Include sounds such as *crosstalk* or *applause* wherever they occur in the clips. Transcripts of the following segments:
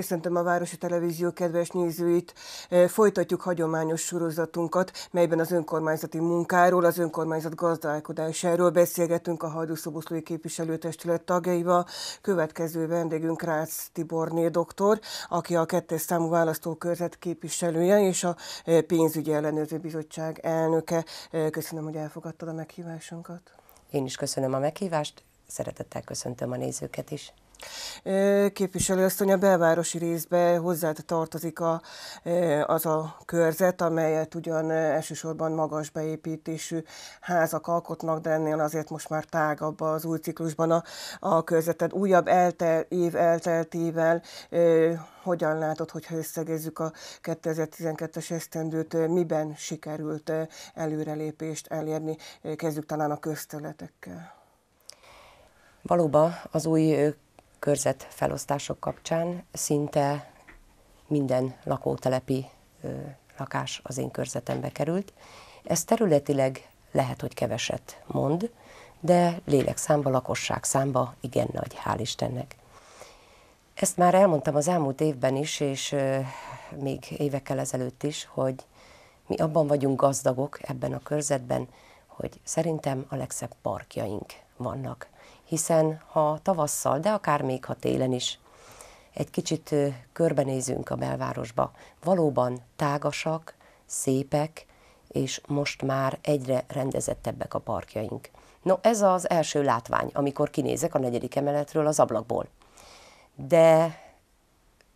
Köszöntöm a Városi Televízió kedves nézőit. E, folytatjuk hagyományos sorozatunkat, melyben az önkormányzati munkáról, az önkormányzat gazdálkodásáról beszélgetünk a Hajdúszoboszlói Képviselőtestület tagjaival. Következő vendégünk Rácz Tiborné doktor, aki a kettes számú választókörzet képviselője és a e, pénzügyi ellenőrző bizottság elnöke. E, köszönöm, hogy elfogadtad a meghívásunkat. Én is köszönöm a meghívást, szeretettel köszöntöm a nézőket is. Képviselőasszony, a belvárosi részbe hozzá tartozik a, az a körzet, amelyet ugyan elsősorban magas beépítésű házak alkotnak, de ennél azért most már tágabb az új ciklusban a, a körzeted. Újabb eltel, év elteltével hogyan látod, hogyha összegezzük a 2012-es esztendőt, miben sikerült előrelépést elérni? Kezdjük talán a közteletekkel. Valóban az új körzetfelosztások kapcsán szinte minden lakótelepi lakás az én körzetembe került. Ez területileg lehet, hogy keveset mond, de lélekszámba, lakosság számba igen nagy, hál' Istennek. Ezt már elmondtam az elmúlt évben is, és még évekkel ezelőtt is, hogy mi abban vagyunk gazdagok ebben a körzetben, hogy szerintem a legszebb parkjaink vannak hiszen ha tavasszal, de akár még ha télen is egy kicsit körbenézünk a belvárosba, valóban tágasak, szépek, és most már egyre rendezettebbek a parkjaink. No, ez az első látvány, amikor kinézek a negyedik emeletről az ablakból. De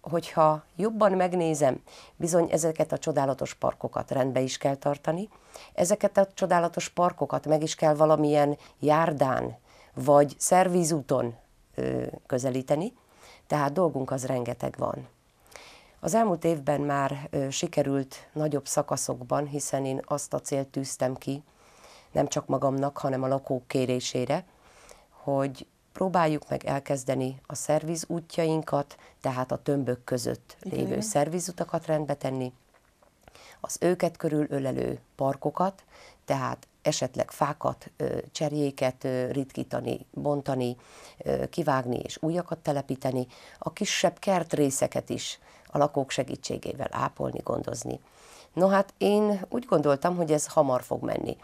hogyha jobban megnézem, bizony ezeket a csodálatos parkokat rendbe is kell tartani, ezeket a csodálatos parkokat meg is kell valamilyen járdán, vagy szervízúton közelíteni, tehát dolgunk az rengeteg van. Az elmúlt évben már sikerült nagyobb szakaszokban, hiszen én azt a célt tűztem ki, nem csak magamnak, hanem a lakók kérésére, hogy próbáljuk meg elkezdeni a szerviz útjainkat, tehát a tömbök között lévő igen, szervizutakat rendbe tenni, az őket körül ölelő parkokat, tehát esetleg fákat, cseréket ritkítani, bontani, kivágni és újakat telepíteni, a kisebb kertrészeket is a lakók segítségével ápolni, gondozni. No hát én úgy gondoltam, hogy ez hamar fog menni.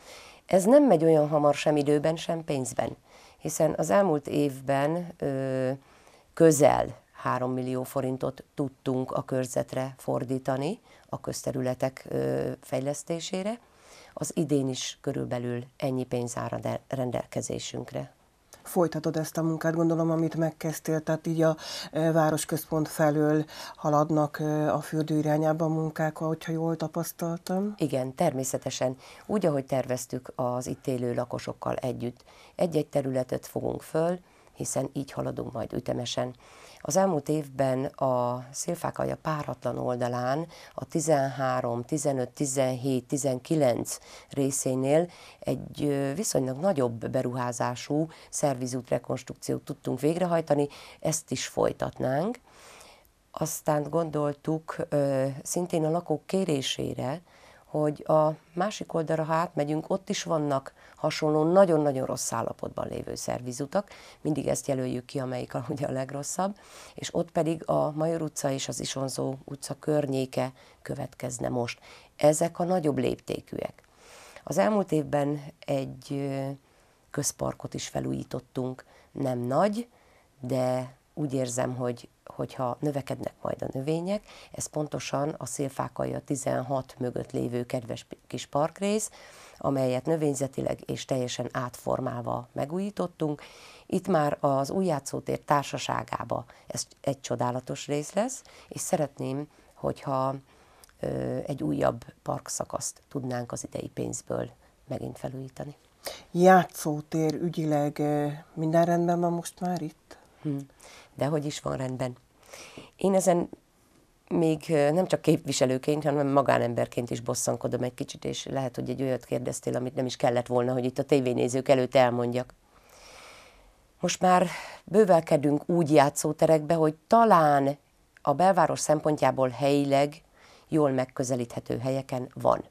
Ez nem megy olyan hamar sem időben, sem pénzben, hiszen az elmúlt évben ö, közel 3 millió forintot tudtunk a körzetre fordítani, a közterületek ö, fejlesztésére, az idén is körülbelül ennyi pénz áll a rendelkezésünkre folytatod ezt a munkát, gondolom, amit megkezdtél, tehát így a e, városközpont felől haladnak e, a fürdő irányába a munkák, ahogyha jól tapasztaltam. Igen, természetesen. Úgy, ahogy terveztük az itt élő lakosokkal együtt. Egy-egy területet fogunk föl, hiszen így haladunk majd ütemesen. Az elmúlt évben a alja páratlan oldalán a 13, 15, 17, 19 részénél egy viszonylag nagyobb beruházású szervizút rekonstrukciót tudtunk végrehajtani, ezt is folytatnánk. Aztán gondoltuk szintén a lakók kérésére, hogy a másik oldalra, ha átmegyünk, ott is vannak hasonló, nagyon-nagyon rossz állapotban lévő szervizutak, mindig ezt jelöljük ki, amelyik a, ugye a legrosszabb, és ott pedig a Major utca és az Isonzó utca környéke következne most. Ezek a nagyobb léptékűek. Az elmúlt évben egy közparkot is felújítottunk, nem nagy, de úgy érzem, hogy hogyha növekednek majd a növények, ez pontosan a a 16 mögött lévő kedves kis parkrész, amelyet növényzetileg és teljesen átformálva megújítottunk. Itt már az új játszótér társaságába ez egy csodálatos rész lesz, és szeretném, hogyha egy újabb parkszakaszt tudnánk az idei pénzből megint felújítani. Játszótér ügyileg minden rendben van most már itt? Hm. De hogy is van rendben. Én ezen még nem csak képviselőként, hanem magánemberként is bosszankodom egy kicsit, és lehet, hogy egy olyat kérdeztél, amit nem is kellett volna, hogy itt a tévénézők előtt elmondjak. Most már bővelkedünk úgy játszóterekbe, hogy talán a belváros szempontjából helyileg jól megközelíthető helyeken van.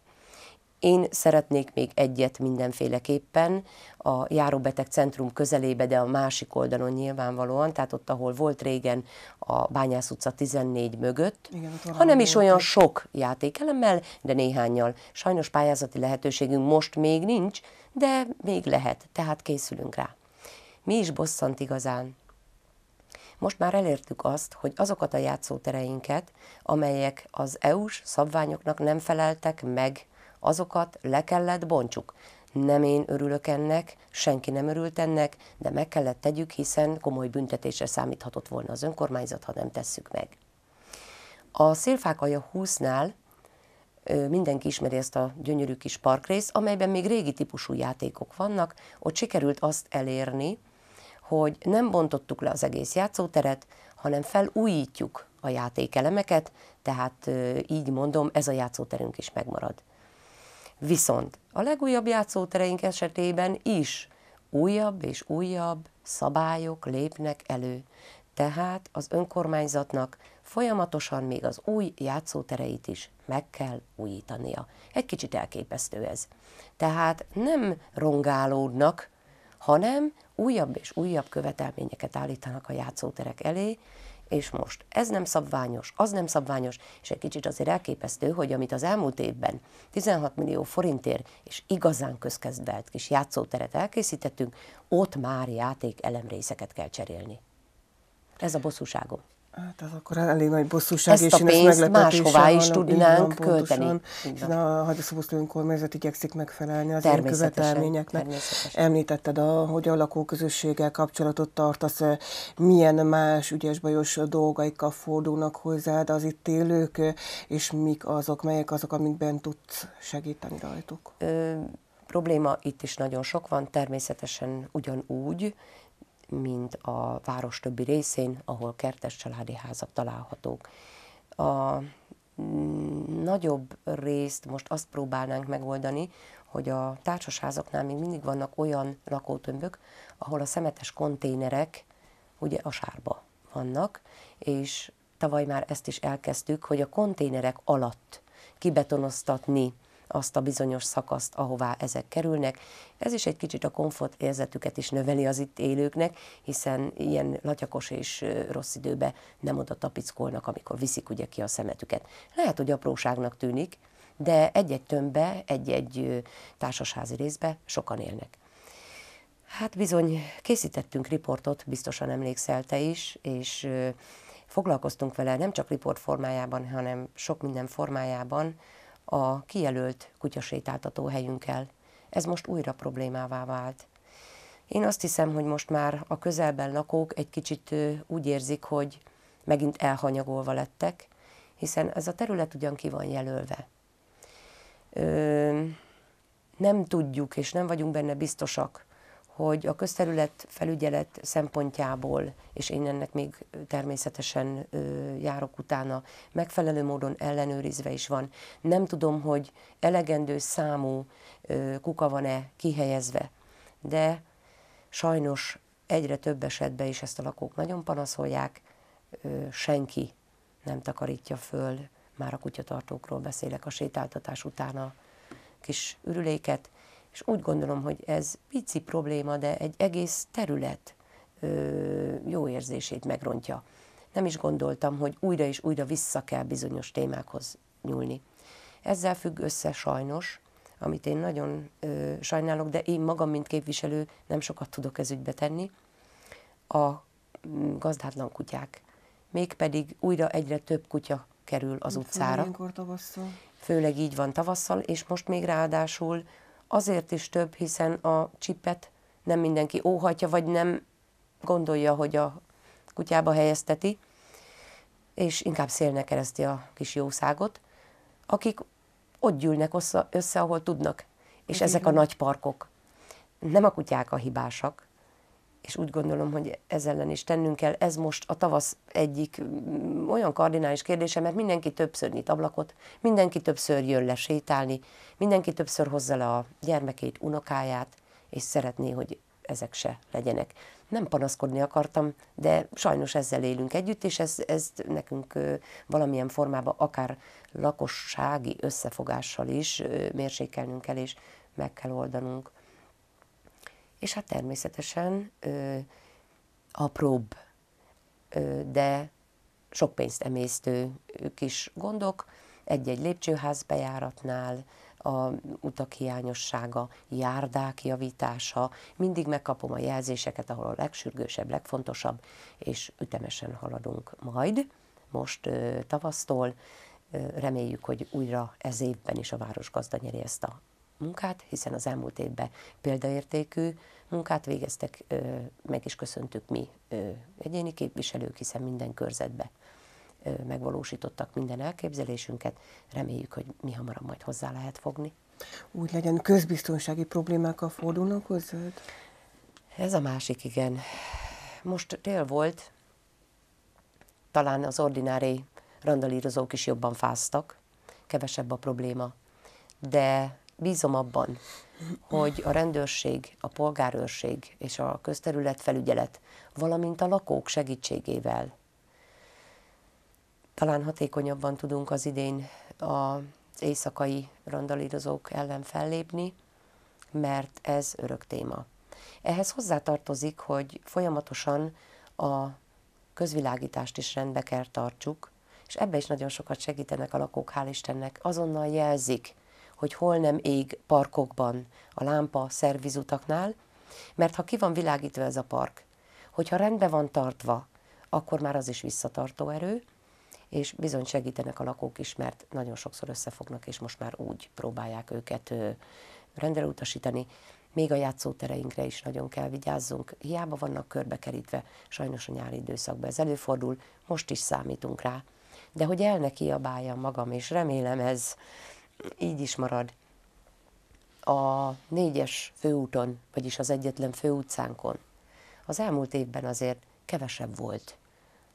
Én szeretnék még egyet mindenféleképpen a járóbeteg centrum közelébe, de a másik oldalon nyilvánvalóan, tehát ott, ahol volt régen a Bányász utca 14 mögött, Igen, is olyan sok játékelemmel, de néhányal. Sajnos pályázati lehetőségünk most még nincs, de még lehet, tehát készülünk rá. Mi is bosszant igazán? Most már elértük azt, hogy azokat a játszótereinket, amelyek az EU-s szabványoknak nem feleltek meg, azokat le kellett bontsuk. Nem én örülök ennek, senki nem örült ennek, de meg kellett tegyük, hiszen komoly büntetésre számíthatott volna az önkormányzat, ha nem tesszük meg. A Szélfák Aja 20-nál mindenki ismeri ezt a gyönyörű kis parkrészt, amelyben még régi típusú játékok vannak. Ott sikerült azt elérni, hogy nem bontottuk le az egész játszóteret, hanem felújítjuk a játékelemeket, tehát így mondom, ez a játszóterünk is megmarad. Viszont a legújabb játszótereink esetében is újabb és újabb szabályok lépnek elő, tehát az önkormányzatnak folyamatosan még az új játszótereit is meg kell újítania. Egy kicsit elképesztő ez. Tehát nem rongálódnak, hanem újabb és újabb követelményeket állítanak a játszóterek elé, és most. Ez nem szabványos, az nem szabványos, és egy kicsit azért elképesztő, hogy amit az elmúlt évben 16 millió forintért és igazán közkezdvelt kis játszóteret elkészítettünk, ott már játék elemrészeket kell cserélni. Ez a bosszúságom. Hát az akkor elég nagy bosszúság, ezt és a pénzt ezt máshová is tudnánk költeni. Hiszen a hagyaszobosztó önkormányzat igyekszik megfelelni az én követelményeknek. Említetted, a, hogy a lakóközösséggel kapcsolatot tartasz, milyen más ügyes-bajos dolgaikkal fordulnak hozzád az itt élők, és mik azok, melyek azok, amikben tudsz segíteni rajtuk? Ö, probléma itt is nagyon sok van, természetesen ugyanúgy, mint a város többi részén, ahol kertes családi házak találhatók. A mm, nagyobb részt most azt próbálnánk megoldani, hogy a társasházaknál még mindig vannak olyan lakótömbök, ahol a szemetes konténerek ugye a sárba vannak, és tavaly már ezt is elkezdtük, hogy a konténerek alatt kibetonoztatni azt a bizonyos szakaszt, ahová ezek kerülnek. Ez is egy kicsit a komfort érzetüket is növeli az itt élőknek, hiszen ilyen latyakos és rossz időbe nem oda tapickolnak, amikor viszik ugye ki a szemetüket. Lehet, hogy apróságnak tűnik, de egy-egy tömbbe, egy-egy társasházi részbe sokan élnek. Hát bizony, készítettünk riportot, biztosan emlékszel te is, és foglalkoztunk vele nem csak riport formájában, hanem sok minden formájában, a kijelölt kutyasétáltató helyünkkel. Ez most újra problémává vált. Én azt hiszem, hogy most már a közelben lakók egy kicsit úgy érzik, hogy megint elhanyagolva lettek, hiszen ez a terület ugyan ki van jelölve. Ö, nem tudjuk és nem vagyunk benne biztosak, hogy a közterület felügyelet szempontjából, és én ennek még természetesen ö, járok utána, megfelelő módon ellenőrizve is van. Nem tudom, hogy elegendő számú ö, kuka van-e kihelyezve, de sajnos egyre több esetben is ezt a lakók nagyon panaszolják, ö, senki nem takarítja föl, már a kutyatartókról beszélek, a sétáltatás utána kis ürüléket, és úgy gondolom, hogy ez pici probléma, de egy egész terület ö, jó érzését megrontja. Nem is gondoltam, hogy újra és újra vissza kell bizonyos témákhoz nyúlni. Ezzel függ össze sajnos, amit én nagyon ö, sajnálok, de én magam, mint képviselő nem sokat tudok ez ügybe tenni, a mm, gazdátlan kutyák. Mégpedig újra egyre több kutya kerül az utcára. Főleg így van tavasszal, és most még ráadásul azért is több, hiszen a csipet nem mindenki óhatja, vagy nem gondolja, hogy a kutyába helyezteti, és inkább szélnek kereszti a kis jószágot, akik ott gyűlnek össze, össze ahol tudnak. És hát Így ezek a nagy parkok. Nem a kutyák a hibásak, és úgy gondolom, hogy ez ellen is tennünk kell. Ez most a tavasz egyik mm, olyan kardinális kérdése, mert mindenki többször nyit ablakot, mindenki többször jön le sétálni, mindenki többször hozza le a gyermekét, unokáját, és szeretné, hogy ezek se legyenek. Nem panaszkodni akartam, de sajnos ezzel élünk együtt, és ez, ez nekünk valamilyen formában akár lakossági összefogással is mérsékelnünk kell, és meg kell oldanunk és hát természetesen ö, apróbb, ö, de sok pénzt emésztő kis gondok, egy-egy lépcsőház bejáratnál, a utak hiányossága, járdák javítása, mindig megkapom a jelzéseket, ahol a legsürgősebb, legfontosabb, és ütemesen haladunk majd, most ö, tavasztól. Reméljük, hogy újra ez évben is a város nyeri ezt a munkát, hiszen az elmúlt évben példaértékű munkát végeztek, meg is köszöntük mi egyéni képviselők, hiszen minden körzetbe megvalósítottak minden elképzelésünket. Reméljük, hogy mi hamarabb majd hozzá lehet fogni. Úgy legyen, közbiztonsági problémákkal fordulnak hozzád? Ez a másik, igen. Most tél volt, talán az ordinári randalírozók is jobban fáztak, kevesebb a probléma, de bízom abban, hogy a rendőrség, a polgárőrség és a közterületfelügyelet, valamint a lakók segítségével talán hatékonyabban tudunk az idén az éjszakai randalírozók ellen fellépni, mert ez örök téma. Ehhez hozzátartozik, hogy folyamatosan a közvilágítást is rendbe kell tartsuk, és ebbe is nagyon sokat segítenek a lakók, hál' Istennek. Azonnal jelzik, hogy hol nem ég parkokban a lámpa szervizutaknál, mert ha ki van világítva ez a park, hogyha rendbe van tartva, akkor már az is visszatartó erő, és bizony segítenek a lakók is, mert nagyon sokszor összefognak, és most már úgy próbálják őket rendre utasítani. Még a játszótereinkre is nagyon kell vigyázzunk, hiába vannak körbekerítve, sajnos a nyári időszakban ez előfordul, most is számítunk rá. De hogy el ne kiabáljam magam, és remélem ez így is marad. A négyes főúton, vagyis az egyetlen főutcánkon az elmúlt évben azért kevesebb volt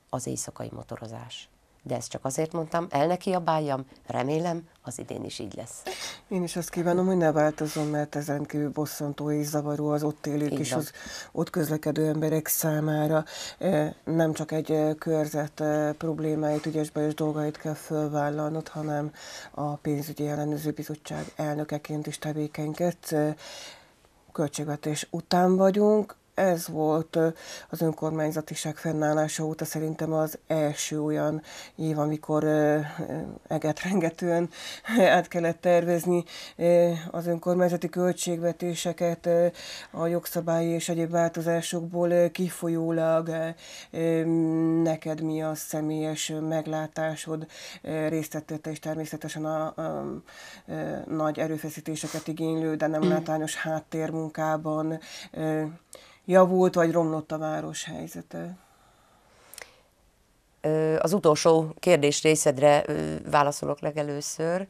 az éjszakai motorozás de ezt csak azért mondtam, el a kiabáljam, remélem, az idén is így lesz. Én is azt kívánom, hogy ne változom, mert ez rendkívül bosszantó és zavaró az ott élők és az ott közlekedő emberek számára. E, nem csak egy e, körzet e, problémáit, ügyes bajos dolgait kell fölvállalnod, hanem a pénzügyi ellenőrző bizottság elnökeként is tevékenykedsz. Költségvetés után vagyunk, ez volt az önkormányzatiság fennállása óta szerintem az első olyan év, amikor eget rengetően *laughs* át kellett tervezni az önkormányzati költségvetéseket a jogszabályi és egyéb változásokból kifolyólag neked mi a személyes meglátásod résztetette, és természetesen a, a, a nagy erőfeszítéseket igénylő, de nem mm. látányos háttérmunkában javult vagy romlott a város helyzete? Az utolsó kérdés részedre válaszolok legelőször.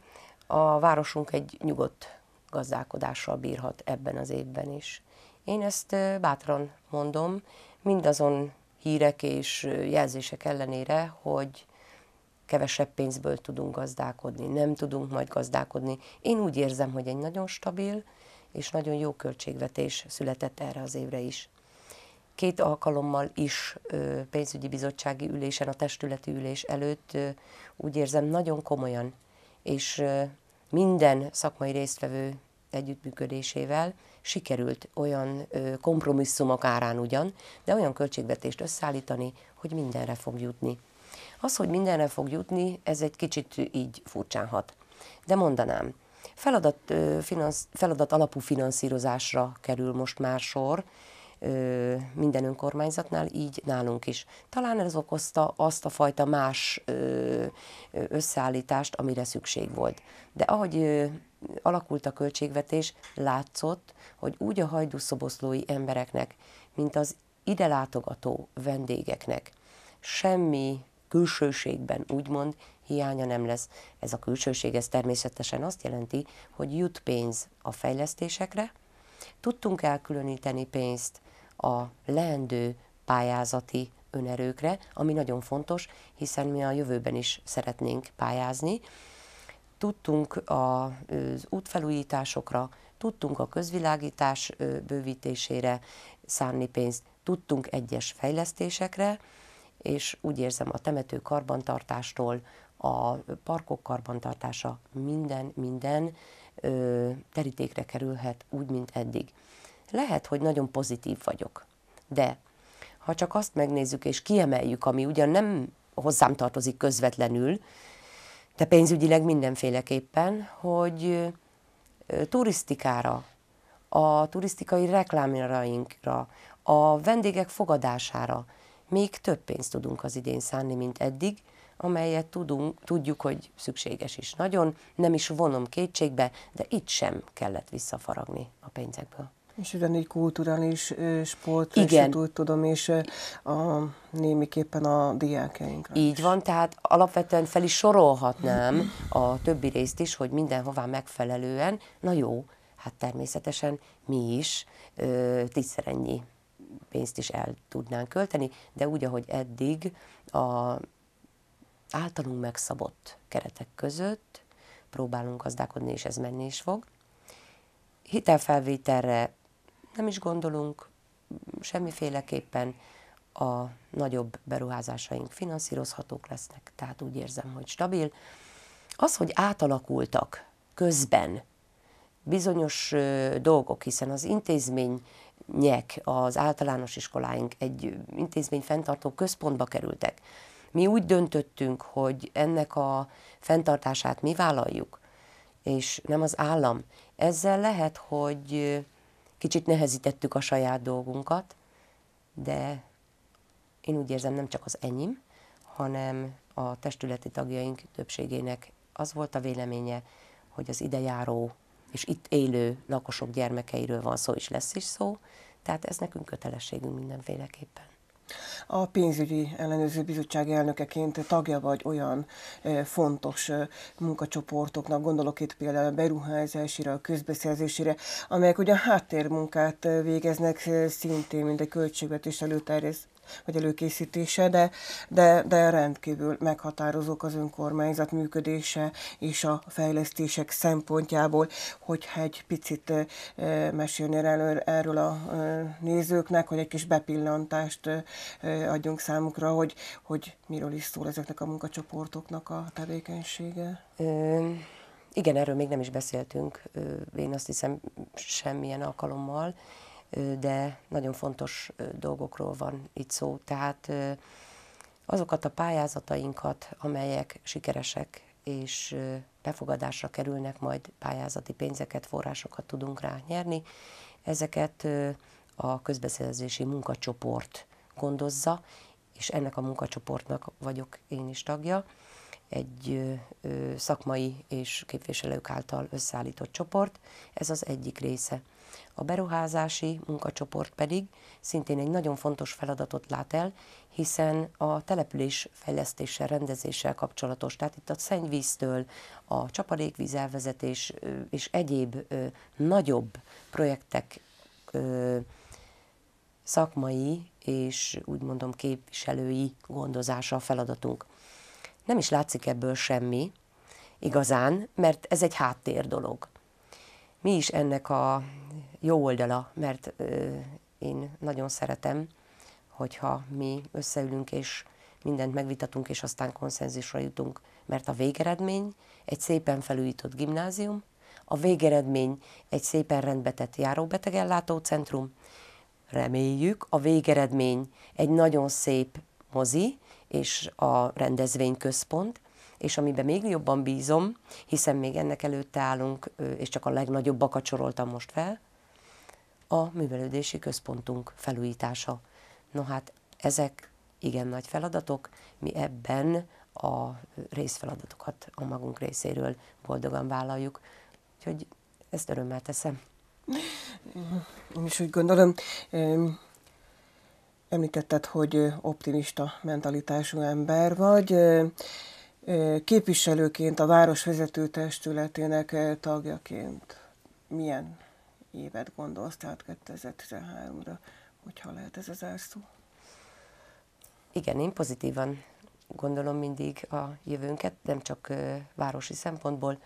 A városunk egy nyugodt gazdálkodással bírhat ebben az évben is. Én ezt bátran mondom, mindazon hírek és jelzések ellenére, hogy kevesebb pénzből tudunk gazdálkodni, nem tudunk majd gazdálkodni. Én úgy érzem, hogy egy nagyon stabil, és nagyon jó költségvetés született erre az évre is. Két alkalommal is pénzügyi bizottsági ülésen, a testületi ülés előtt úgy érzem nagyon komolyan, és minden szakmai résztvevő együttműködésével sikerült olyan kompromisszumok árán ugyan, de olyan költségvetést összeállítani, hogy mindenre fog jutni. Az, hogy mindenre fog jutni, ez egy kicsit így furcsán hat. De mondanám, Feladat, finansz, feladat alapú finanszírozásra kerül most már sor minden önkormányzatnál, így nálunk is. Talán ez okozta azt a fajta más összeállítást, amire szükség volt. De ahogy alakult a költségvetés, látszott, hogy úgy a hajdúszoboszlói embereknek, mint az ide látogató vendégeknek semmi külsőségben úgymond hiánya nem lesz. Ez a külsőség, ez természetesen azt jelenti, hogy jut pénz a fejlesztésekre, tudtunk elkülöníteni pénzt a leendő pályázati önerőkre, ami nagyon fontos, hiszen mi a jövőben is szeretnénk pályázni. Tudtunk az útfelújításokra, tudtunk a közvilágítás bővítésére szánni pénzt, tudtunk egyes fejlesztésekre, és úgy érzem a temető karbantartástól a parkok karbantartása, minden, minden ö, terítékre kerülhet úgy, mint eddig. Lehet, hogy nagyon pozitív vagyok, de ha csak azt megnézzük és kiemeljük, ami ugyan nem hozzám tartozik közvetlenül, de pénzügyileg mindenféleképpen, hogy turisztikára, a turisztikai reklámjainkra, a vendégek fogadására még több pénzt tudunk az idén szánni, mint eddig, amelyet tudunk, tudjuk, hogy szükséges is nagyon, nem is vonom kétségbe, de itt sem kellett visszafaragni a pénzekből. És ugyanígy kulturális sport, Igen. Is, úgy tudom, és a, némiképpen a diákeink. Így van, tehát alapvetően fel is sorolhatnám a többi részt is, hogy mindenhová megfelelően, na jó, hát természetesen mi is ö, tízszer ennyi pénzt is el tudnánk költeni, de úgy, ahogy eddig a általunk megszabott keretek között próbálunk gazdálkodni, és ez menni is fog. Hitelfelvételre nem is gondolunk semmiféleképpen, a nagyobb beruházásaink finanszírozhatók lesznek, tehát úgy érzem, hogy stabil. Az, hogy átalakultak közben bizonyos ö, dolgok, hiszen az intézmények, az általános iskoláink egy intézmény fenntartó központba kerültek, mi úgy döntöttünk, hogy ennek a fenntartását mi vállaljuk, és nem az állam. Ezzel lehet, hogy kicsit nehezítettük a saját dolgunkat, de én úgy érzem, nem csak az enyém, hanem a testületi tagjaink többségének az volt a véleménye, hogy az idejáró és itt élő lakosok gyermekeiről van szó, és lesz is szó, tehát ez nekünk kötelességünk mindenféleképpen. A pénzügyi ellenőrző bizottság elnökeként tagja vagy olyan fontos munkacsoportoknak, gondolok itt például a beruházásra, a közbeszerzésére, amelyek ugyan háttérmunkát végeznek szintén, mint a költségvetés előterjesztés vagy előkészítése, de, de, de rendkívül meghatározók az önkormányzat működése és a fejlesztések szempontjából, hogyha egy picit mesélnél elő, erről a nézőknek, hogy egy kis bepillantást adjunk számukra, hogy, hogy miről is szól ezeknek a munkacsoportoknak a tevékenysége. Ö, igen, erről még nem is beszéltünk, én azt hiszem semmilyen alkalommal de nagyon fontos dolgokról van itt szó. Tehát azokat a pályázatainkat, amelyek sikeresek és befogadásra kerülnek, majd pályázati pénzeket, forrásokat tudunk rá nyerni, ezeket a közbeszerzési munkacsoport gondozza, és ennek a munkacsoportnak vagyok én is tagja egy szakmai és képviselők által összeállított csoport, ez az egyik része. A beruházási munkacsoport pedig szintén egy nagyon fontos feladatot lát el, hiszen a település fejlesztéssel, rendezéssel kapcsolatos, tehát itt a szennyvíztől, a csapadékvíz elvezetés és egyéb nagyobb projektek szakmai és úgy mondom képviselői gondozása a feladatunk nem is látszik ebből semmi igazán, mert ez egy háttér dolog. Mi is ennek a jó oldala, mert ö, én nagyon szeretem, hogyha mi összeülünk és mindent megvitatunk, és aztán konszenzusra jutunk, mert a végeredmény egy szépen felújított gimnázium, a végeredmény egy szépen rendbetett járóbetegellátó centrum, reméljük, a végeredmény egy nagyon szép mozi, és a rendezvényközpont, és amiben még jobban bízom, hiszen még ennek előtte állunk, és csak a legnagyobbakat soroltam most fel, a művelődési központunk felújítása. No hát ezek igen nagy feladatok, mi ebben a részfeladatokat a magunk részéről boldogan vállaljuk, úgyhogy ezt örömmel teszem. Én is úgy gondolom, Említetted, hogy optimista mentalitású ember vagy. Képviselőként a Városvezető Testületének tagjaként milyen évet gondolsz, tehát 2013-ra, hogyha lehet ez az elszó? Igen, én pozitívan gondolom mindig a jövőnket, nem csak városi szempontból,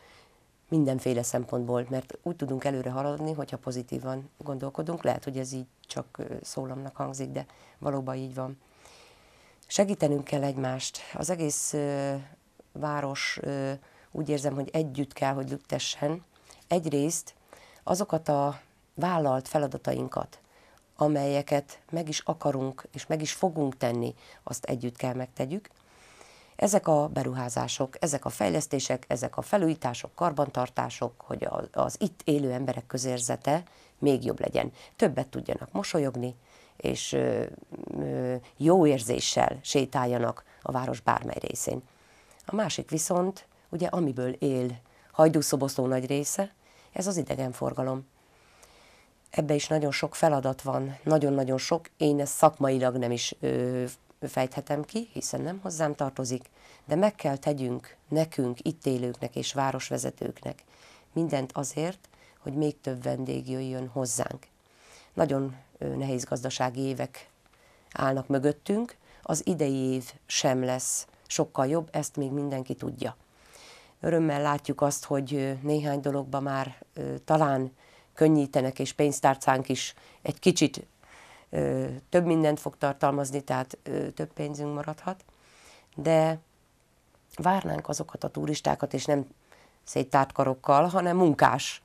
mindenféle szempontból, mert úgy tudunk előre haladni, hogyha pozitívan gondolkodunk. Lehet, hogy ez így csak szólamnak hangzik, de valóban így van. Segítenünk kell egymást. Az egész ö, város ö, úgy érzem, hogy együtt kell, hogy lüktessen. Egyrészt azokat a vállalt feladatainkat, amelyeket meg is akarunk és meg is fogunk tenni, azt együtt kell megtegyük. Ezek a beruházások, ezek a fejlesztések, ezek a felújítások, karbantartások, hogy az itt élő emberek közérzete még jobb legyen. Többet tudjanak mosolyogni, és jó érzéssel sétáljanak a város bármely részén. A másik viszont, ugye amiből él Hajdúszoboszló nagy része, ez az idegenforgalom. Ebbe is nagyon sok feladat van, nagyon-nagyon sok, én ezt szakmailag nem is ö, fejthetem ki, hiszen nem hozzám tartozik, de meg kell tegyünk nekünk, itt élőknek és városvezetőknek mindent azért, hogy még több vendég jöjjön hozzánk. Nagyon nehéz gazdasági évek állnak mögöttünk, az idei év sem lesz sokkal jobb, ezt még mindenki tudja. Örömmel látjuk azt, hogy néhány dologban már talán könnyítenek, és pénztárcánk is egy kicsit több mindent fog tartalmazni, tehát több pénzünk maradhat, de várnánk azokat a turistákat, és nem széttárt karokkal, hanem munkás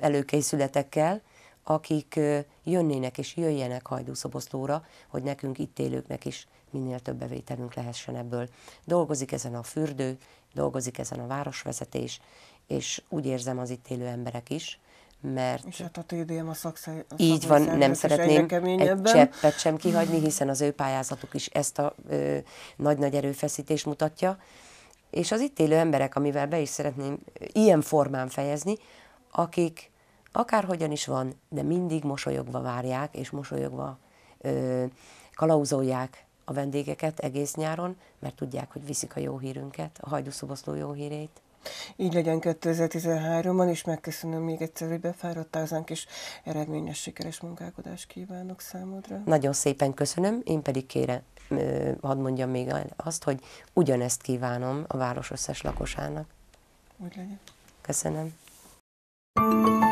előkészületekkel, akik jönnének és jöjjenek Hajdúszoboszlóra, hogy nekünk itt élőknek is minél több bevételünk lehessen ebből. Dolgozik ezen a fürdő, dolgozik ezen a városvezetés, és úgy érzem az itt élő emberek is, mert... És hát a TDM a szakszai... A így van, nem szeretném egy cseppet sem kihagyni, hiszen az ő pályázatuk is ezt a nagy-nagy erőfeszítés mutatja. És az itt élő emberek, amivel be is szeretném ilyen formán fejezni, akik akárhogyan is van, de mindig mosolyogva várják, és mosolyogva ö, kalauzolják a vendégeket egész nyáron, mert tudják, hogy viszik a jó hírünket, a hajdúszoboszló jó hírét így legyen 2013-ban, és megköszönöm még egyszer, hogy befáradtál hozzánk, és eredményes, sikeres munkálkodást kívánok számodra. Nagyon szépen köszönöm, én pedig kérem, hadd mondjam még azt, hogy ugyanezt kívánom a város összes lakosának. Úgy legyen. Köszönöm. thank you